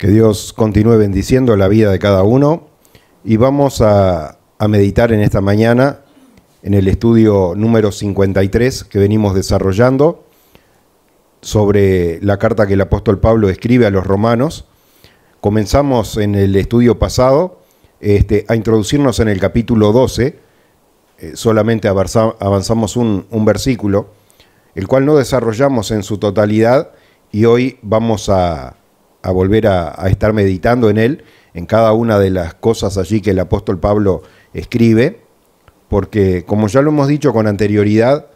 Que Dios continúe bendiciendo la vida de cada uno. Y vamos a, meditar en esta mañana en el estudio número 53 que venimos desarrollando sobre la carta que el apóstol Pablo escribe a los romanos. Comenzamos en el estudio pasado este, a introducirnos en el capítulo 12, eh, solamente avanzamos un, versículo, el cual no desarrollamos en su totalidad y hoy vamos a, a volver a, estar meditando en él, en cada una de las cosas allí que el apóstol Pablo escribe, porque como ya lo hemos dicho con anterioridad,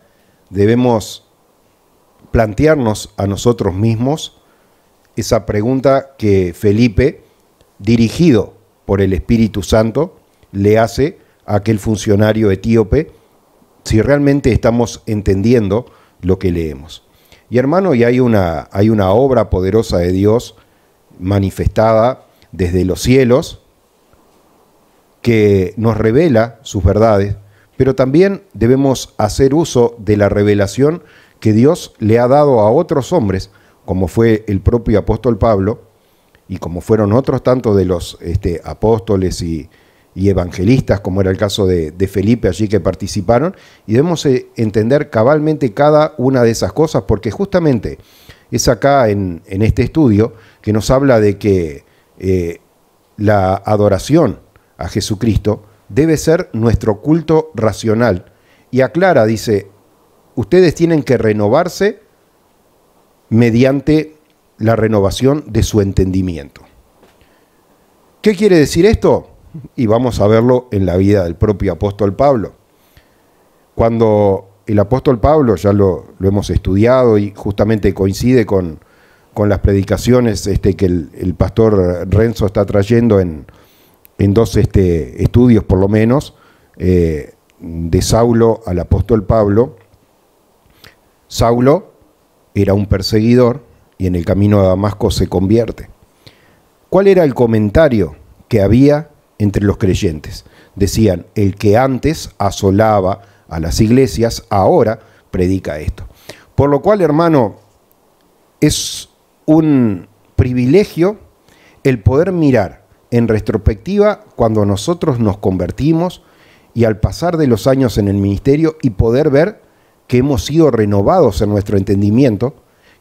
debemos plantearnos a nosotros mismos esa pregunta que Felipe, dirigido por el Espíritu Santo, le hace a aquel funcionario etíope si realmente estamos entendiendo lo que leemos. Y hermano, y hay una, hay una obra poderosa de Dios manifestada desde los cielos, que nos revela sus verdades, pero también debemos hacer uso de la revelación que Dios le ha dado a otros hombres, como fue el propio apóstol Pablo, y como fueron otros tantos de los este, apóstoles y, evangelistas, como era el caso de, de, Felipe allí que participaron, y debemos eh, entender cabalmente cada una de esas cosas, porque justamente es acá en, este estudio que nos habla de que eh, la adoración a Jesucristo debe ser nuestro culto racional. Y aclara, dice, ustedes tienen que renovarse mediante la renovación de su entendimiento. ¿Qué quiere decir esto? Y vamos a verlo en la vida del propio apóstol Pablo. Cuando el apóstol Pablo, ya lo, hemos estudiado y justamente coincide con, las predicaciones este, que el, pastor Renzo está trayendo en, dos este, estudios por lo menos, eh, de Saulo al apóstol Pablo. Saulo era un perseguidor y en el camino a Damasco se convierte. ¿Cuál era el comentario que había entre los creyentes? Decían, el que antes asolaba, a las iglesias, ahora predica esto. Por lo cual, hermano, es un privilegio el poder mirar en retrospectiva cuando nosotros nos convertimos y al pasar de los años en el ministerio y poder ver que hemos sido renovados en nuestro entendimiento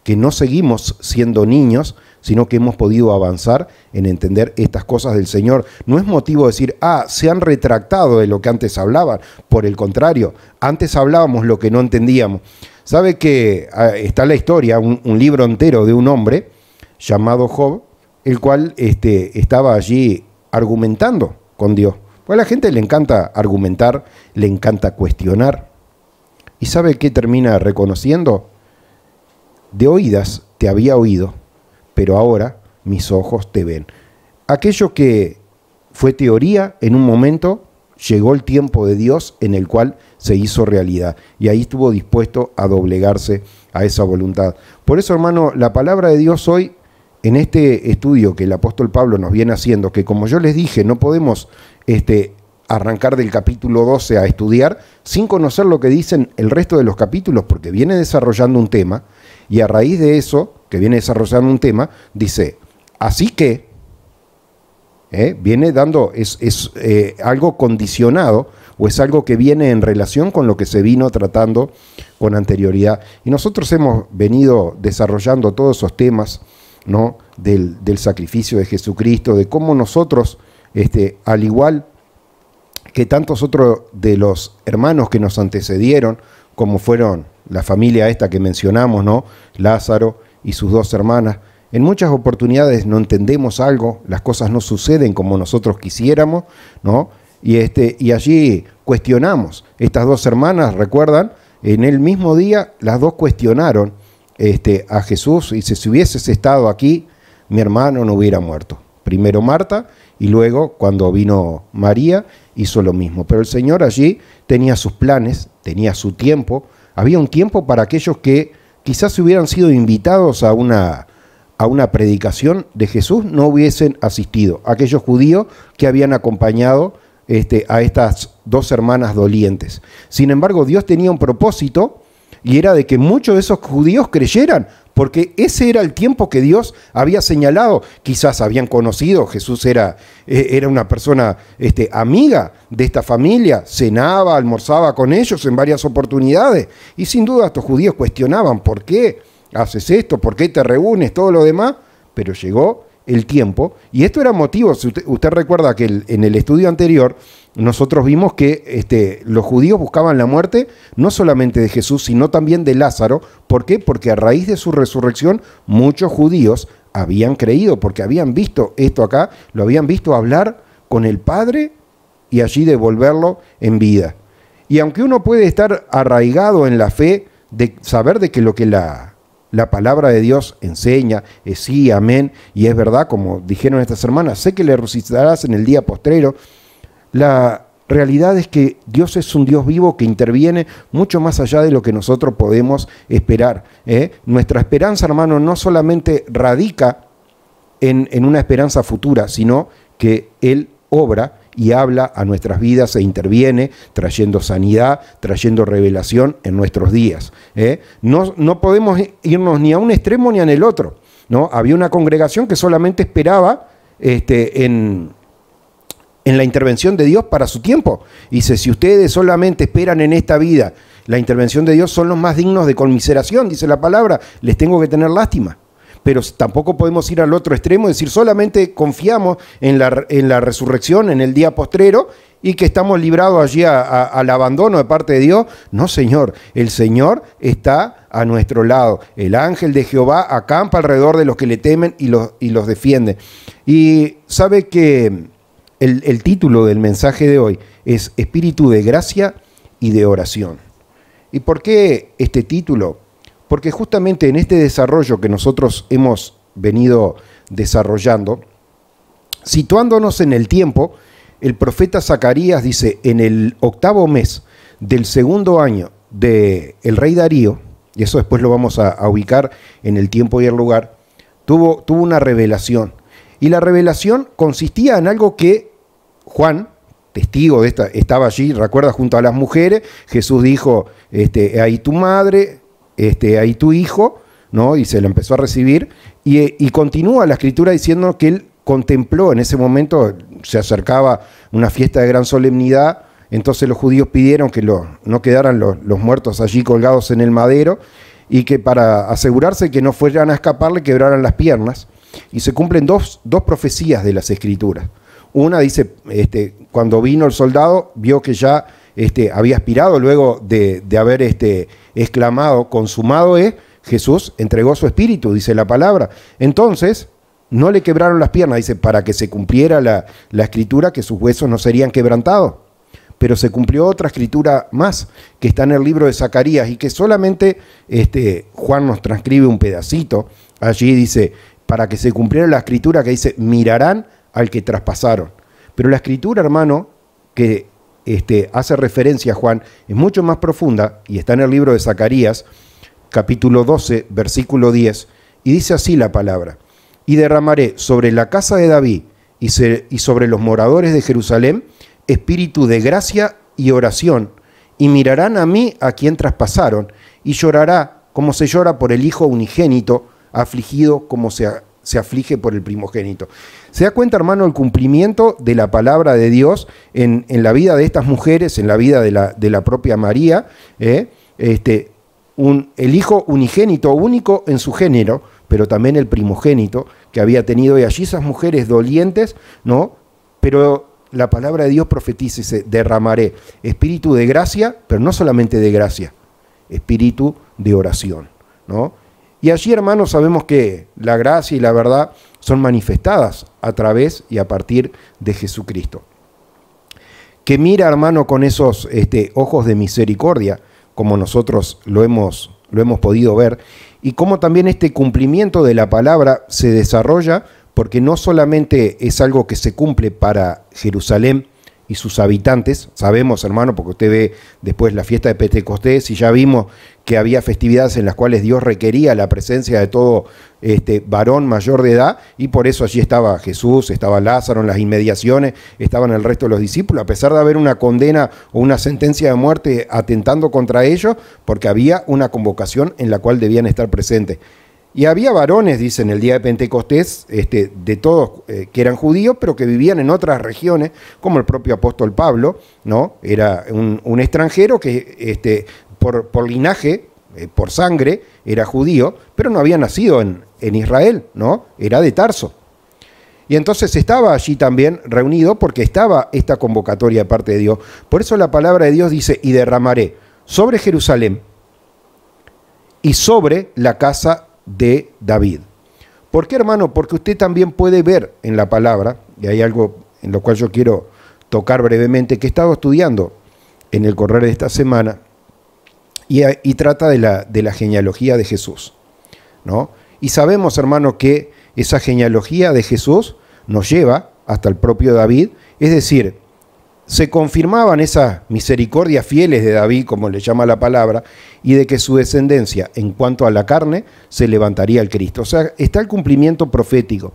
que no seguimos siendo niños, sino que hemos podido avanzar en entender estas cosas del Señor. No es motivo de decir, ah, se han retractado de lo que antes hablaban. Por el contrario, antes hablábamos lo que no entendíamos. ¿Sabe que ah, está la historia, un, libro entero de un hombre llamado Job, el cual este, estaba allí argumentando con Dios? Pues a la gente le encanta argumentar, le encanta cuestionar. ¿Y sabe qué termina reconociendo? De oídas te había oído, pero ahora mis ojos te ven. Aquello que fue teoría en un momento, llegó el tiempo de Dios en el cual se hizo realidad. Y ahí estuvo dispuesto a doblegarse a esa voluntad. Por eso, hermano, la palabra de Dios hoy, en este estudio que el apóstol Pablo nos viene haciendo, que como yo les dije, no podemos este, arrancar del capítulo 12 a estudiar sin conocer lo que dicen el resto de los capítulos, porque viene desarrollando un tema y a raíz de eso, que viene desarrollando un tema, dice, así que, eh, viene dando, es, eh, algo condicionado o es algo que viene en relación con lo que se vino tratando con anterioridad. Y nosotros hemos venido desarrollando todos esos temas, ¿no? Del, sacrificio de Jesucristo, de cómo nosotros, este, al igual que tantos otros de los hermanos que nos antecedieron, como fueron la familia esta que mencionamos, ¿no? Lázaro y sus dos hermanas. En muchas oportunidades no entendemos algo, las cosas no suceden como nosotros quisiéramos, ¿no? Y, este, y allí cuestionamos. Estas dos hermanas, recuerdan, en el mismo día las dos cuestionaron este, a Jesús y dice, si hubieses estado aquí, mi hermano no hubiera muerto. Primero Marta y luego cuando vino María hizo lo mismo. Pero el Señor allí tenía sus planes, tenía su tiempo, había un tiempo para aquellos que quizás hubieran sido invitados a una, a una predicación de Jesús, no hubiesen asistido. Aquellos judíos que habían acompañado este, a estas dos hermanas dolientes. Sin embargo, Dios tenía un propósito y era de que muchos de esos judíos creyeran porque ese era el tiempo que Dios había señalado. Quizás habían conocido, Jesús eh, era, una persona este, amiga de esta familia, cenaba, almorzaba con ellos en varias oportunidades, y sin duda estos judíos cuestionaban, ¿por qué haces esto? ¿Por qué te reúnes? Todo lo demás pero llegó el tiempo. Y esto era motivo, si usted, recuerda que en el estudio anterior nosotros vimos que este, los judíos buscaban la muerte no solamente de Jesús, sino también de Lázaro. ¿Por qué? Porque a raíz de su resurrección muchos judíos habían creído, porque habían visto esto acá, lo habían visto hablar con el Padre y allí devolverlo en vida. Y aunque uno puede estar arraigado en la fe de saber de que lo que la la palabra de Dios enseña, es sí, amén, y es verdad, como dijeron estas hermanas, sé que le resucitarás en el día postrero. La realidad es que Dios es un Dios vivo que interviene mucho más allá de lo que nosotros podemos esperar. ¿eh? Nuestra esperanza, hermano, no solamente radica en, en una esperanza futura, sino que Él obra y habla a nuestras vidas e interviene trayendo sanidad, trayendo revelación en nuestros días. ¿eh? No, podemos irnos ni a un extremo ni en el otro. ¿no? Había una congregación que solamente esperaba este, en, en la intervención de Dios para su tiempo. Dice, si ustedes solamente esperan en esta vida la intervención de Dios, son los más dignos de conmiseración, dice la palabra, les tengo que tener lástima pero tampoco podemos ir al otro extremo y decir solamente confiamos en la, en la resurrección, en el día postrero, y que estamos librados allí al abandono de parte de Dios. No, Señor, el Señor está a nuestro lado. El ángel de Jehová acampa alrededor de los que le temen y los, y los defiende. Y sabe que el, el título del mensaje de hoy es Espíritu de Gracia y de Oración. ¿Y por qué este título? Porque justamente en este desarrollo que nosotros hemos venido desarrollando, situándonos en el tiempo, el profeta Zacarías dice, en el octavo mes del segundo año del el rey Darío, y eso después lo vamos a, ubicar en el tiempo y el lugar, tuvo, tuvo una revelación. Y la revelación consistía en algo que Juan, testigo de esta, estaba allí, recuerda, junto a las mujeres, Jesús dijo, este, ahí tu madre, hay este, ahí tu hijo, ¿no? Y se lo empezó a recibir. Eh, y, continúa la escritura diciendo que él contempló en ese momento, se acercaba una fiesta de gran solemnidad, entonces los judíos pidieron que lo, no quedaran los, muertos allí colgados en el madero y que para asegurarse que no fueran a escapar le quebraran las piernas. Y se cumplen dos, dos profecías de las escrituras. Una dice, este, cuando vino el soldado, vio que ya este, había aspirado luego de, haber este, exclamado, consumado es, eh, Jesús entregó su espíritu, dice la palabra. Entonces, no le quebraron las piernas, dice, para que se cumpliera la, escritura, que sus huesos no serían quebrantados. Pero se cumplió otra escritura más, que está en el libro de Zacarías, y que solamente este, Juan nos transcribe un pedacito. Allí dice, para que se cumpliera la escritura que dice, mirarán al que traspasaron. Pero la escritura, hermano, que este, hace referencia Juan, es mucho más profunda y está en el libro de Zacarías, capítulo 12, versículo 10, y dice así la palabra, y derramaré sobre la casa de David y, y sobre los moradores de Jerusalén espíritu de gracia y oración, y mirarán a mí a quien traspasaron, y llorará como se llora por el Hijo unigénito, afligido como se se aflige por el primogénito. ¿Se da cuenta, hermano, el cumplimiento de la palabra de Dios en, la vida de estas mujeres, en la vida de la, de la propia María? Eh? Este, un, el hijo unigénito, único en su género, pero también el primogénito que había tenido. Y allí esas mujeres dolientes, ¿no? Pero la palabra de Dios profetiza derramaré espíritu de gracia, pero no solamente de gracia, espíritu de oración, ¿no? Y allí, hermano, sabemos que la gracia y la verdad son manifestadas a través y a partir de Jesucristo. Que mira, hermano, con esos este, ojos de misericordia, como nosotros lo hemos, lo hemos podido ver, y cómo también este cumplimiento de la palabra se desarrolla, porque no solamente es algo que se cumple para Jerusalén, y sus habitantes. Sabemos, hermano, porque usted ve después la fiesta de Pentecostés y ya vimos que había festividades en las cuales Dios requería la presencia de todo este, varón mayor de edad, y por eso allí estaba Jesús, estaba Lázaro en las inmediaciones, estaban el resto de los discípulos, a pesar de haber una condena o una sentencia de muerte atentando contra ellos, porque había una convocación en la cual debían estar presentes. Y había varones, dicen, el día de Pentecostés, este, de todos eh, que eran judíos, pero que vivían en otras regiones, como el propio apóstol Pablo, ¿no? Era un, extranjero que este, por, linaje, eh, por sangre, era judío, pero no había nacido en, en Israel, ¿no? Era de Tarso. Y entonces estaba allí también reunido porque estaba esta convocatoria de parte de Dios. Por eso la palabra de Dios dice, y derramaré sobre Jerusalén y sobre la casa de David. ¿Por qué, hermano? Porque usted también puede ver en la palabra, y hay algo en lo cual yo quiero tocar brevemente, que he estado estudiando en el correr de esta semana, y, trata de la, genealogía de Jesús. ¿no? Y sabemos, hermano, que esa genealogía de Jesús nos lleva hasta el propio David, es decir, se confirmaban esas misericordias fieles de David, como le llama la palabra, y de que su descendencia, en cuanto a la carne, se levantaría al Cristo. O sea, está el cumplimiento profético.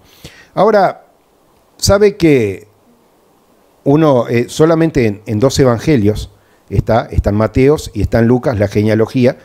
Ahora, sabe que uno eh, solamente en, dos evangelios está, están Mateos y están Lucas, la genealogía.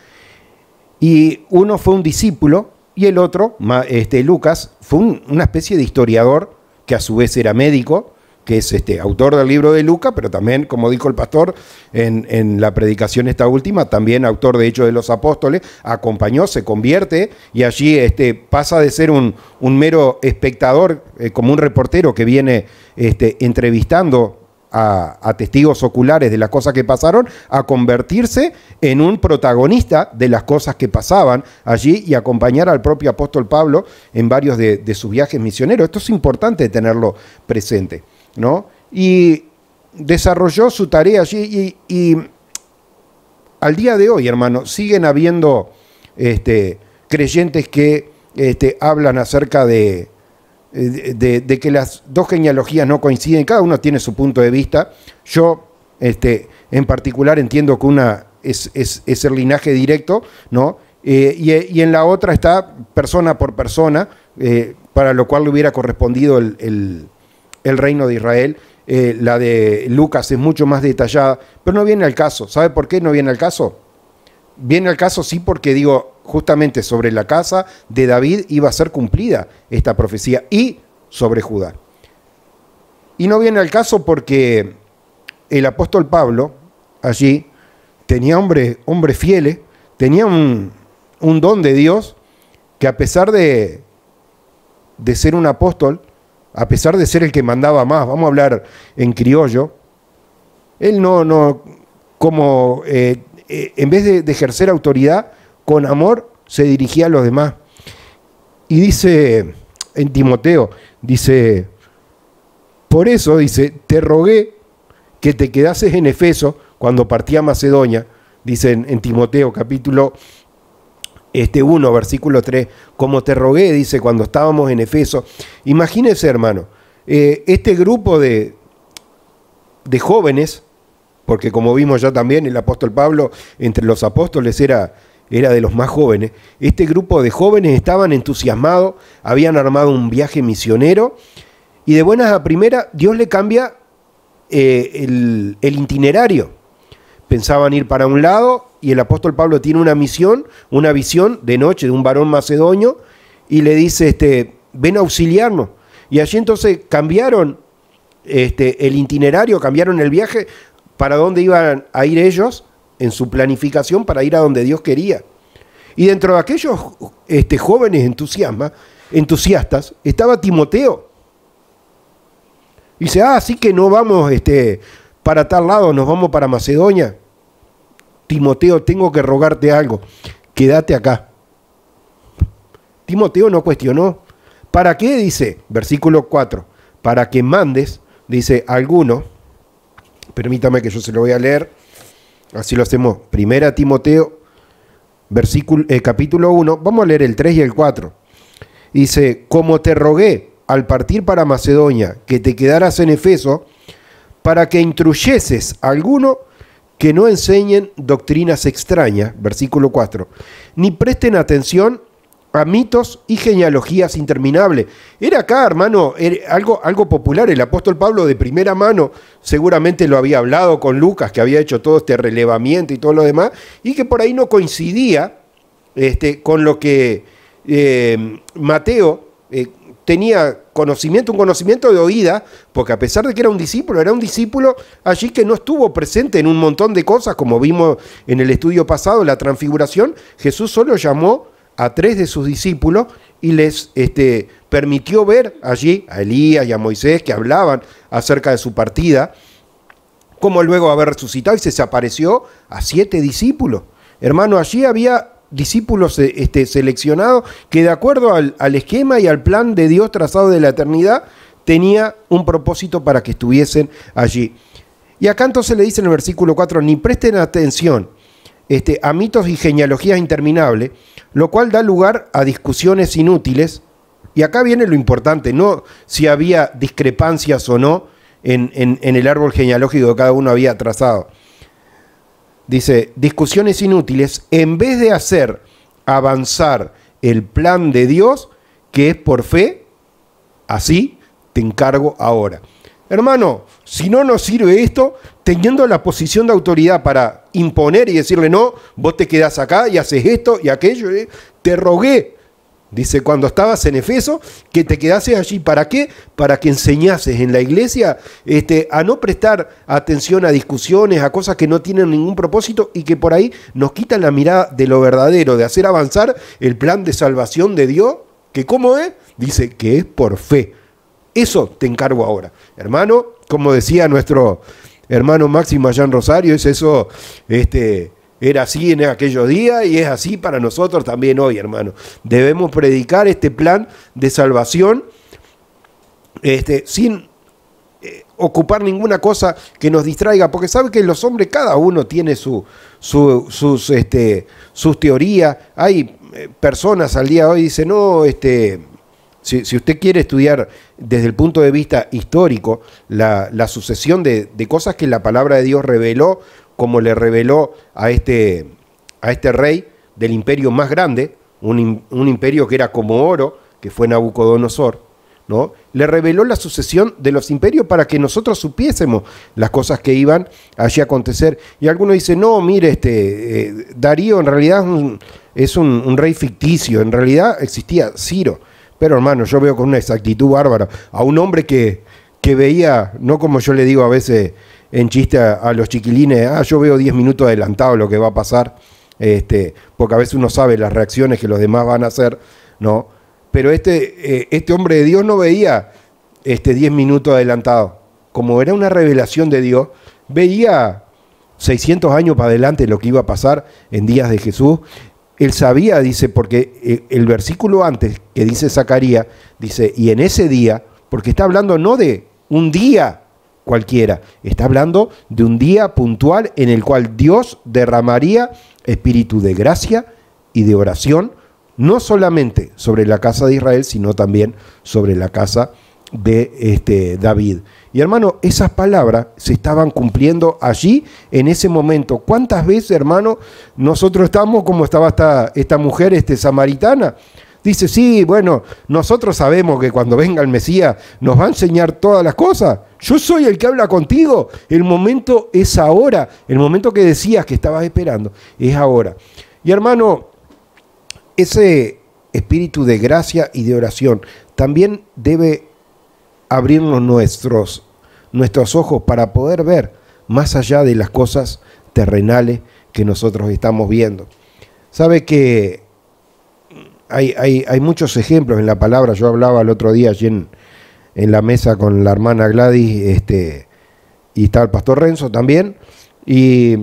Y uno fue un discípulo y el otro, este, Lucas, fue una especie de historiador que a su vez era médico, que es este, autor del libro de Lucas, pero también, como dijo el pastor en, la predicación esta última, también autor de Hechos de los Apóstoles, acompañó, se convierte y allí este, pasa de ser un, mero espectador, eh, como un reportero que viene este, entrevistando a, testigos oculares de las cosas que pasaron, a convertirse en un protagonista de las cosas que pasaban allí y acompañar al propio apóstol Pablo en varios de, sus viajes misioneros. Esto es importante tenerlo presente, ¿no? Y desarrolló su tarea allí y, al día de hoy, hermano, siguen habiendo este, creyentes que este, hablan acerca de, eh, de, que las dos genealogías no coinciden, cada uno tiene su punto de vista. Yo, este, en particular, entiendo que una es, el linaje directo, ¿no? Eh, y, en la otra está persona por persona, eh, para lo cual le hubiera correspondido el, reino de Israel. la de Lucas es mucho más detallada, pero no viene al caso. ¿Sabe por qué no viene al caso? viene al caso, sí, porque digo, justamente sobre la casa de David iba a ser cumplida esta profecía y sobre Judá. Y no viene al caso porque el apóstol Pablo allí tenía hombres hombre fieles, tenía un, don de Dios que a pesar de, de ser un apóstol, a pesar de ser el que mandaba más, vamos a hablar en criollo, él no, no como eh, eh, en vez de, ejercer autoridad, con amor se dirigía a los demás. Y dice en Timoteo, dice, por eso, dice, te rogué que te quedases en Efeso cuando partía Macedonia, dice en, Timoteo capítulo este 1, versículo 3, como te rogué, dice cuando estábamos en Efeso. Imagínese, hermano, eh, este grupo de, de jóvenes porque como vimos ya también, el apóstol Pablo entre los apóstoles era, era de los más jóvenes. Este grupo de jóvenes estaban entusiasmados, habían armado un viaje misionero y de buenas a primera Dios le cambia eh, el, itinerario. Pensaban ir para un lado y el apóstol Pablo tiene una misión, una visión de noche de un varón macedonio y le dice, este, ven a auxiliarnos. Y allí entonces cambiaron este, el itinerario, cambiaron el viaje para dónde iban a ir ellos en su planificación para ir a donde Dios quería. Y dentro de aquellos este, jóvenes entusiasma, entusiastas estaba Timoteo. Dice, ah, así que no vamos este, para tal lado, nos vamos para Macedonia. Timoteo, tengo que rogarte algo, quédate acá. Timoteo no cuestionó. ¿Para qué? Dice, versículo 4, para que mandes, dice, alguno Permítame que yo se lo voy a leer. Así lo hacemos. Primera Timoteo, versículo, eh, capítulo 1. Vamos a leer el 3 y el 4. Dice, como te rogué al partir para Macedonia, que te quedaras en Efeso, para que intruyeses a alguno que no enseñen doctrinas extrañas, versículo 4, ni presten atención a mitos y genealogías interminables. Era acá, hermano, algo, algo popular. El apóstol Pablo de primera mano seguramente lo había hablado con Lucas, que había hecho todo este relevamiento y todo lo demás, y que por ahí no coincidía este, con lo que eh, Mateo eh, tenía conocimiento, un conocimiento de oída, porque a pesar de que era un discípulo, era un discípulo allí que no estuvo presente en un montón de cosas, como vimos en el estudio pasado, la transfiguración, Jesús solo llamó a tres de sus discípulos y les este, permitió ver allí a Elías y a Moisés que hablaban acerca de su partida, como luego haber resucitado y se desapareció a siete discípulos. Hermano, allí había discípulos este, seleccionados que de acuerdo al, esquema y al plan de Dios trazado de la eternidad, tenía un propósito para que estuviesen allí. Y acá entonces le dice en el versículo 4, ni presten atención este, a mitos y genealogías interminables, lo cual da lugar a discusiones inútiles. Y acá viene lo importante, no si había discrepancias o no en, en el árbol genealógico que cada uno había trazado. Dice, discusiones inútiles, en vez de hacer avanzar el plan de Dios, que es por fe, así te encargo ahora. Hermano, si no nos sirve esto, teniendo la posición de autoridad para imponer y decirle, no, vos te quedás acá y haces esto y aquello, eh, te rogué, dice, cuando estabas en Efeso, que te quedases allí. ¿Para qué? Para que enseñases en la iglesia este, a no prestar atención a discusiones, a cosas que no tienen ningún propósito y que por ahí nos quitan la mirada de lo verdadero, de hacer avanzar el plan de salvación de Dios, que cómo es, dice que es por fe. Eso te encargo ahora. Hermano, como decía nuestro hermano Máximo en Rosario, es eso, este, era así en aquellos días y es así para nosotros también hoy, hermano. Debemos predicar este plan de salvación este, sin eh, ocupar ninguna cosa que nos distraiga, porque sabe que los hombres, cada uno tiene su, su, sus, este, sus teorías. Hay eh, personas al día de hoy que dicen, no, este si, usted quiere estudiar desde el punto de vista histórico la, sucesión de, cosas que la palabra de Dios reveló, como le reveló a este, a este rey del imperio más grande, un, imperio que era como oro, que fue Nabucodonosor, ¿no? le reveló la sucesión de los imperios para que nosotros supiésemos las cosas que iban allí a acontecer. Y algunos dice, no, mire, este, eh, Darío en realidad es, un rey ficticio, en realidad existía Ciro. Pero hermano, yo veo con una exactitud bárbara a un hombre que, que veía, no como yo le digo a veces en chiste a, los chiquilines, ah, yo veo 10 minutos adelantado lo que va a pasar, este, porque a veces uno sabe las reacciones que los demás van a hacer, ¿no? Pero este, eh, este hombre de Dios no veía este 10 minutos adelantado. Como era una revelación de Dios, veía 600 años para adelante lo que iba a pasar en días de Jesús él sabía, dice, porque eh, el versículo antes que dice Zacarías, dice, y en ese día, porque está hablando no de un día cualquiera, está hablando de un día puntual en el cual Dios derramaría espíritu de gracia y de oración, no solamente sobre la casa de Israel, sino también sobre la casa de este, David. Y hermano, esas palabras se estaban cumpliendo allí en ese momento. ¿Cuántas veces, hermano, nosotros estamos como estaba esta, esta mujer, este samaritana? Dice, sí, bueno, nosotros sabemos que cuando venga el Mesías nos va a enseñar todas las cosas. Yo soy el que habla contigo. El momento es ahora. El momento que decías que estabas esperando es ahora. Y hermano, ese espíritu de gracia y de oración también debe abrirnos nuestros, nuestros ojos para poder ver más allá de las cosas terrenales que nosotros estamos viendo. Sabe que hay, muchos ejemplos en la palabra. Yo hablaba el otro día allí en, la mesa con la hermana Gladys este, y estaba el pastor Renzo también. Y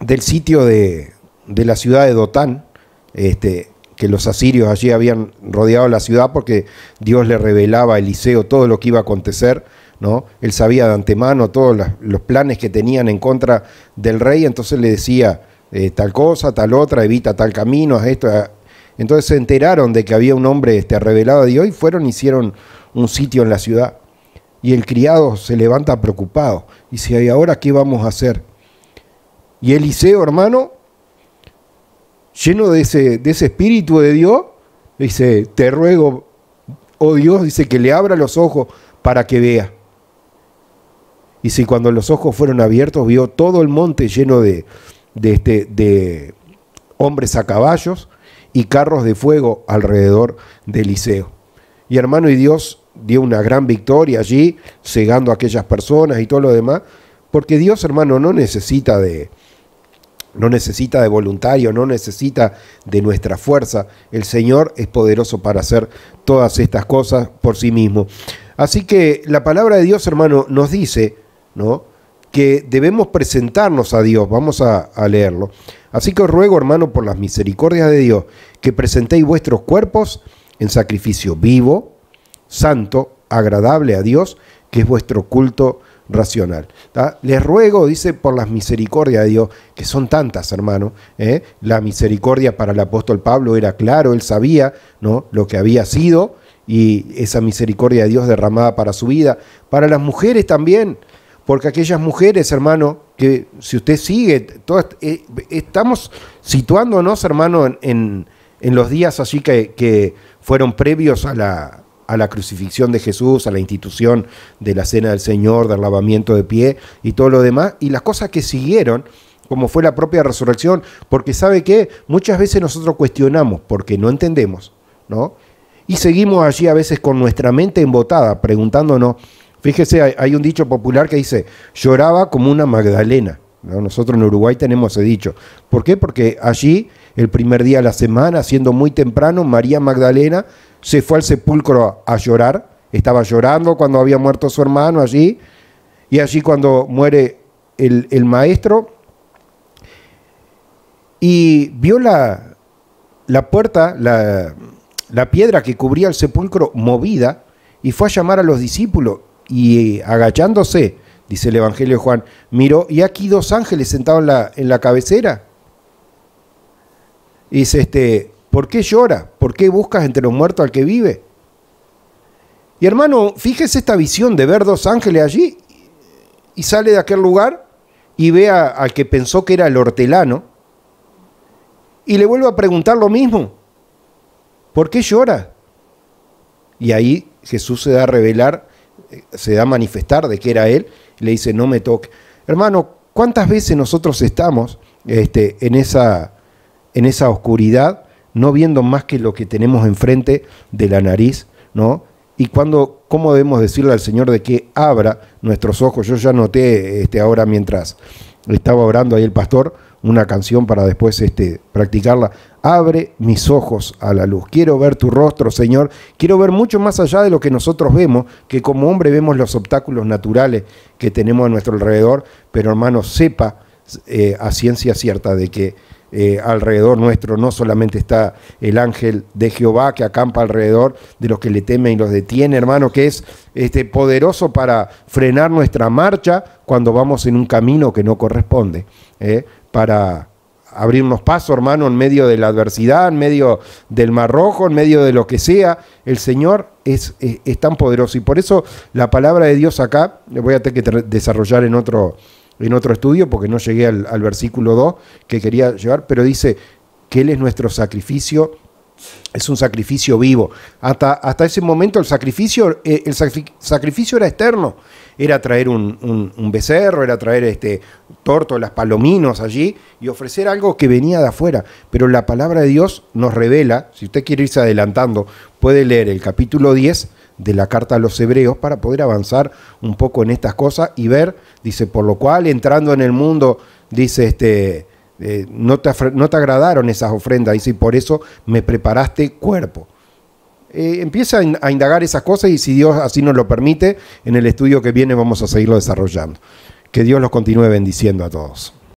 del sitio de, de la ciudad de Dotán, este, que los asirios allí habían rodeado la ciudad porque Dios le revelaba a Eliseo todo lo que iba a acontecer. ¿no? Él sabía de antemano todos los planes que tenían en contra del rey, entonces le decía eh, tal cosa, tal otra, evita tal camino, esto. Entonces se enteraron de que había un hombre este, revelado a Dios y fueron, hicieron un sitio en la ciudad. Y el criado se levanta preocupado. Y dice, ¿y ahora qué vamos a hacer? Y Eliseo, hermano, lleno de ese, de ese espíritu de Dios, dice, te ruego, oh Dios, dice que le abra los ojos para que vea. Y si cuando los ojos fueron abiertos vio todo el monte lleno de, este, de hombres a caballos y carros de fuego alrededor de Eliseo. Y hermano, y Dios dio una gran victoria allí, cegando a aquellas personas y todo lo demás, porque Dios, hermano, no necesita de, no necesita de voluntario, no necesita de nuestra fuerza. El Señor es poderoso para hacer todas estas cosas por sí mismo. Así que la palabra de Dios, hermano, nos dice, ¿no? que debemos presentarnos a Dios. Vamos a, a, leerlo. Así que os ruego, hermano, por las misericordias de Dios, que presentéis vuestros cuerpos en sacrificio vivo, santo, agradable a Dios, que es vuestro culto racional. Les ruego, dice, por las misericordias de Dios, que son tantas, hermano. ¿eh? La misericordia para el apóstol Pablo era claro, él sabía ¿no? lo que había sido y esa misericordia de Dios derramada para su vida. Para las mujeres también, porque aquellas mujeres, hermano, que si usted sigue, todas, eh, estamos situándonos, hermano, en, los días así que fueron previos a la, a la crucifixión de Jesús, a la institución de la cena del Señor, del lavamiento de pie y todo lo demás, y las cosas que siguieron, como fue la propia resurrección, porque sabe que muchas veces nosotros cuestionamos porque no entendemos, ¿no? Y seguimos allí a veces con nuestra mente embotada, preguntándonos, fíjese, hay un dicho popular que dice, lloraba como una Magdalena. Nosotros en Uruguay tenemos ese dicho. ¿Por qué? Porque allí, el primer día de la semana, siendo muy temprano, María Magdalena se fue al sepulcro a llorar, estaba llorando cuando había muerto su hermano allí, y allí cuando muere el, maestro, y vio la, la puerta, la, piedra que cubría el sepulcro movida, y fue a llamar a los discípulos, y agachándose, dice el Evangelio de Juan, miró, y aquí dos ángeles sentados en la, en la cabecera. Dice este, ¿Por qué llora? ¿Por qué buscas entre los muertos al que vive? Y hermano, fíjese esta visión de ver dos ángeles allí y sale de aquel lugar y ve al que pensó que era el hortelano y le vuelve a preguntar lo mismo. ¿Por qué llora? Y ahí Jesús se da a revelar, eh, se da a manifestar de que era él y le dice, no me toque. Hermano, ¿cuántas veces nosotros estamos este, en, esa, en esa oscuridad? no viendo más que lo que tenemos enfrente de la nariz, ¿no? Y cuando, ¿cómo debemos decirle al Señor de que abra nuestros ojos? Yo ya noté este, ahora mientras estaba orando ahí el pastor, una canción para después este, practicarla. Abre mis ojos a la luz. Quiero ver tu rostro, Señor. Quiero ver mucho más allá de lo que nosotros vemos, que como hombre vemos los obstáculos naturales que tenemos a nuestro alrededor, pero hermano, sepa eh, a ciencia cierta de que eh, alrededor nuestro, no solamente está el ángel de Jehová que acampa alrededor de los que le temen y los detiene, hermano, que es este, poderoso para frenar nuestra marcha cuando vamos en un camino que no corresponde, ¿eh? para abrirnos paso, hermano, en medio de la adversidad, en medio del mar rojo, en medio de lo que sea. El Señor es, es, tan poderoso y por eso la palabra de Dios acá, voy a tener que desarrollar en otro en otro estudio, porque no llegué al, versículo 2 que quería llevar, pero dice que Él es nuestro sacrificio, es un sacrificio vivo. Hasta, hasta ese momento el sacrificio, eh, el sacrificio era externo. Era traer un, becerro, era traer este, las palominos allí y ofrecer algo que venía de afuera. Pero la palabra de Dios nos revela, si usted quiere irse adelantando, puede leer el capítulo 10 de la carta a los hebreos para poder avanzar un poco en estas cosas y ver, dice, por lo cual entrando en el mundo, dice, este, eh, no, te, no, te, agradaron esas ofrendas, dice, y por eso me preparaste cuerpo. Eh, empieza a indagar esas cosas y si Dios así nos lo permite, en el estudio que viene vamos a seguirlo desarrollando. Que Dios los continúe bendiciendo a todos.